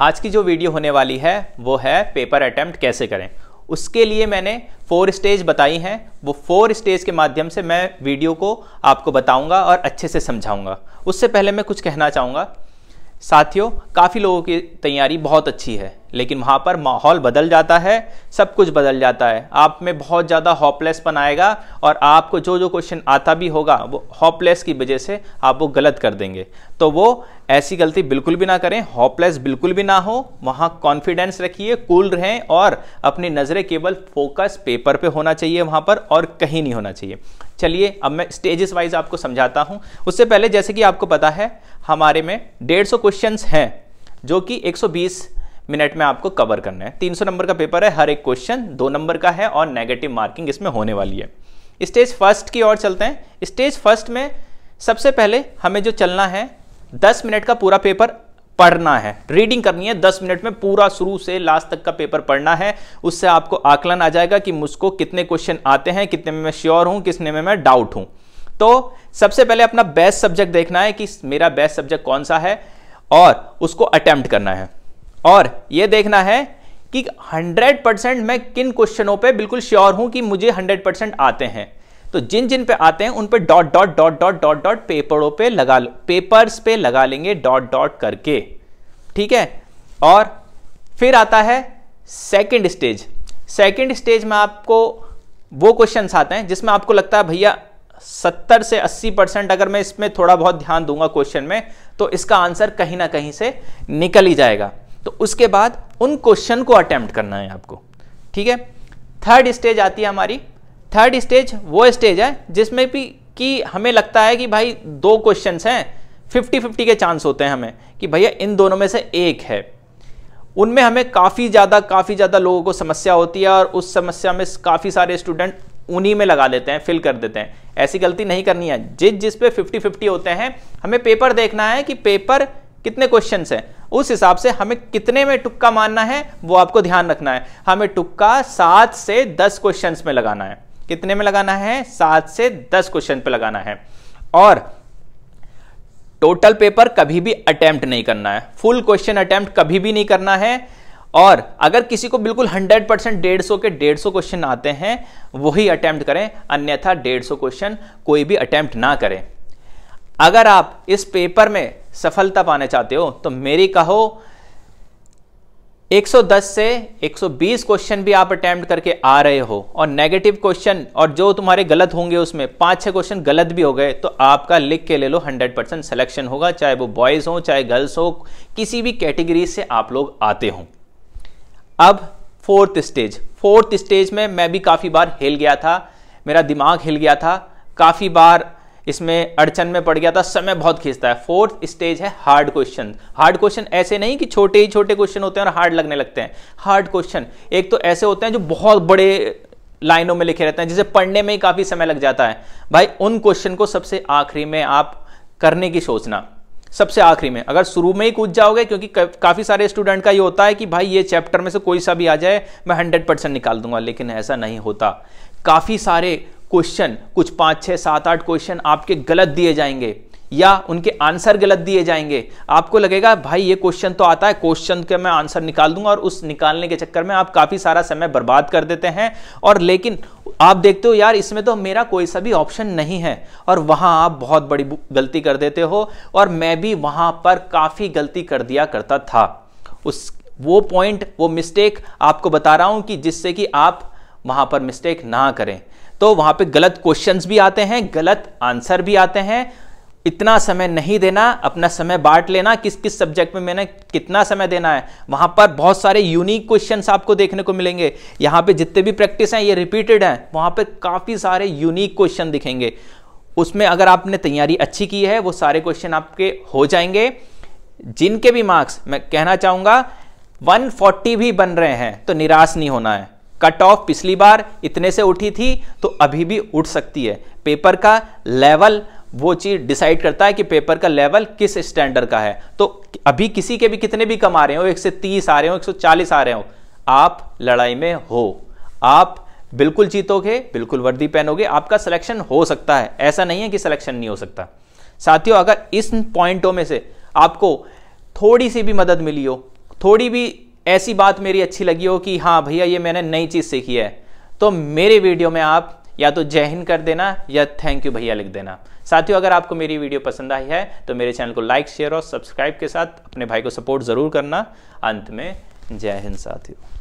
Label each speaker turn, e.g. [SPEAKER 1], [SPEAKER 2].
[SPEAKER 1] आज की जो वीडियो होने वाली है वो है पेपर अटैम्प्ट कैसे करें उसके लिए मैंने फोर स्टेज बताई हैं वो फोर स्टेज के माध्यम से मैं वीडियो को आपको बताऊंगा और अच्छे से समझाऊंगा उससे पहले मैं कुछ कहना चाहूँगा साथियों काफ़ी लोगों की तैयारी बहुत अच्छी है लेकिन वहाँ पर माहौल बदल जाता है सब कुछ बदल जाता है आप में बहुत ज़्यादा हॉपलेसपन आएगा और आपको जो जो क्वेश्चन आता भी होगा वो हॉपलेस की वजह से आप वो गलत कर देंगे तो वो ऐसी गलती बिल्कुल भी ना करें हॉपलेस बिल्कुल भी ना हो वहाँ कॉन्फिडेंस रखिए कूल रहें और अपनी नज़रें केवल फोकस पेपर पे होना चाहिए वहाँ पर और कहीं नहीं होना चाहिए चलिए अब मैं स्टेजेस वाइज आपको समझाता हूँ उससे पहले जैसे कि आपको पता है हमारे में डेढ़ सौ क्वेश्चन हैं जो कि 120 मिनट में आपको कवर करना है 300 नंबर का पेपर है हर एक क्वेश्चन दो नंबर का है और नेगेटिव मार्किंग इसमें होने वाली है स्टेज फर्स्ट की ओर चलते हैं स्टेज फर्स्ट में सबसे पहले हमें जो चलना है दस मिनट का पूरा पेपर पढ़ना है रीडिंग करनी है दस मिनट में पूरा शुरू से लास्ट तक का पेपर पढ़ना है उससे आपको आकलन आ जाएगा कि मुझको कितने क्वेश्चन आते हैं कितने में मैं श्योर हूं किसने में मैं डाउट हूं तो सबसे पहले अपना बेस्ट सब्जेक्ट देखना है कि मेरा बेस्ट सब्जेक्ट कौन सा है और उसको अटैम्प्ट करना है और यह देखना है कि 100 परसेंट मैं किन क्वेश्चनों पे बिल्कुल श्योर हूं कि मुझे 100 परसेंट आते हैं तो जिन जिन पे आते हैं उन पे dot dot dot dot dot dot पेपरों पे लगा पेपर्स पे लगा लेंगे डॉट डॉट करके ठीक है और फिर आता है सेकंड स्टेज सेकंड स्टेज में आपको वो क्वेश्चंस आते हैं जिसमें आपको लगता है भैया 70 से 80 परसेंट अगर मैं इसमें थोड़ा बहुत ध्यान दूंगा क्वेश्चन में तो इसका आंसर कहीं ना कहीं से निकल ही जाएगा तो उसके बाद उन क्वेश्चन को अटैम्प्ट करना है आपको ठीक है थर्ड स्टेज आती है हमारी थर्ड स्टेज वो स्टेज है जिसमें भी कि हमें लगता है कि भाई दो क्वेश्चंस हैं फिफ्टी फिफ्टी के चांस होते हैं हमें कि भैया इन दोनों में से एक है उनमें हमें काफ़ी ज़्यादा काफ़ी ज़्यादा लोगों को समस्या होती है और उस समस्या में काफ़ी सारे स्टूडेंट उन्हीं में लगा देते हैं फिल कर देते हैं ऐसी गलती नहीं करनी है जिस जिस पे फिफ्टी फिफ्टी होते हैं हमें पेपर देखना है कि पेपर कितने क्वेश्चन हैं उस हिसाब से हमें कितने में टुक्का मानना है वो आपको ध्यान रखना है हमें टुक्का सात से दस क्वेश्चन में लगाना है कितने में लगाना है सात से दस क्वेश्चन पर लगाना है और टोटल पेपर कभी भी अटैम्प्ट नहीं करना है फुल क्वेश्चन अटैम्प्ट कभी भी नहीं करना है और अगर किसी को बिल्कुल 100 परसेंट डेढ़ के डेढ़ क्वेश्चन आते हैं वही अटैम्प्ट करें अन्यथा डेढ़ क्वेश्चन कोई भी अटैम्प्ट ना करें अगर आप इस पेपर में सफलता पाना चाहते हो तो मेरी कहो 110 से 120 क्वेश्चन भी आप अटैम्प्ट करके आ रहे हो और नेगेटिव क्वेश्चन और जो तुम्हारे गलत होंगे उसमें पांच छह क्वेश्चन गलत भी हो गए तो आपका लिख के ले लो 100 परसेंट सिलेक्शन होगा चाहे वो बॉयज हो चाहे गर्ल्स हो किसी भी कैटेगरी से आप लोग आते हो अब फोर्थ स्टेज फोर्थ स्टेज में मैं भी काफ़ी बार हिल गया था मेरा दिमाग हिल गया था काफ़ी बार इसमें अड़चन में पड़ गया था समय बहुत खींचता है फोर्थ स्टेज है हार्ड क्वेश्चन हार्ड क्वेश्चन ऐसे नहीं कि छोटे ही छोटे क्वेश्चन होते हैं और हार्ड लगने लगते हैं हार्ड क्वेश्चन एक तो ऐसे होते हैं जो बहुत बड़े लाइनों में लिखे रहते हैं जिसे पढ़ने में ही काफ़ी समय लग जाता है भाई उन क्वेश्चन को सबसे आखिरी में आप करने की सोचना सबसे आखिरी में अगर शुरू में ही कूद जाओगे क्योंकि काफ़ी सारे स्टूडेंट का ये होता है कि भाई ये चैप्टर में से कोई सा भी आ जाए मैं हंड्रेड परसेंट निकाल दूंगा लेकिन ऐसा नहीं होता काफ़ी सारे क्वेश्चन कुछ पाँच छः सात आठ क्वेश्चन आपके गलत दिए जाएंगे या उनके आंसर गलत दिए जाएंगे आपको लगेगा भाई ये क्वेश्चन तो आता है क्वेश्चन के मैं आंसर निकाल दूंगा और उस निकालने के चक्कर में आप काफ़ी सारा समय बर्बाद कर देते हैं और लेकिन आप देखते हो यार इसमें तो मेरा कोई सा भी ऑप्शन नहीं है और वहाँ आप बहुत बड़ी गलती कर देते हो और मैं भी वहाँ पर काफ़ी गलती कर दिया करता था उस वो पॉइंट वो मिस्टेक आपको बता रहा हूँ कि जिससे कि आप वहाँ पर मिस्टेक ना करें तो वहाँ पे गलत क्वेश्चंस भी आते हैं गलत आंसर भी आते हैं इतना समय नहीं देना अपना समय बांट लेना किस किस सब्जेक्ट में मैंने कितना समय देना है वहाँ पर बहुत सारे यूनिक क्वेश्चंस आपको देखने को मिलेंगे यहाँ पे जितने भी प्रैक्टिस हैं ये रिपीटेड हैं वहाँ पे काफ़ी सारे यूनिक क्वेश्चन दिखेंगे उसमें अगर आपने तैयारी अच्छी की है वो सारे क्वेश्चन आपके हो जाएंगे जिनके भी मार्क्स मैं कहना चाहूँगा 140 भी बन रहे हैं तो निराश नहीं होना है कट ऑफ पिछली बार इतने से उठी थी तो अभी भी उठ सकती है पेपर का लेवल वो चीज़ डिसाइड करता है कि पेपर का लेवल किस स्टैंडर्ड का है तो अभी किसी के भी कितने भी कम आ रहे हो एक से तीस आ रहे हो एक सौ चालीस आ रहे हो आप लड़ाई में हो आप बिल्कुल जीतोगे बिल्कुल वर्दी पहनोगे आपका सिलेक्शन हो सकता है ऐसा नहीं है कि सिलेक्शन नहीं हो सकता साथियों अगर इस पॉइंटों में से आपको थोड़ी सी भी मदद मिली हो थोड़ी भी ऐसी बात मेरी अच्छी लगी हो कि हाँ भैया ये मैंने नई चीज़ सीखी है तो मेरे वीडियो में आप या तो जय हिंद कर देना या थैंक यू भैया लिख देना साथियों अगर आपको मेरी वीडियो पसंद आई है तो मेरे चैनल को लाइक शेयर और सब्सक्राइब के साथ अपने भाई को सपोर्ट ज़रूर करना अंत में जय हिंद साथियों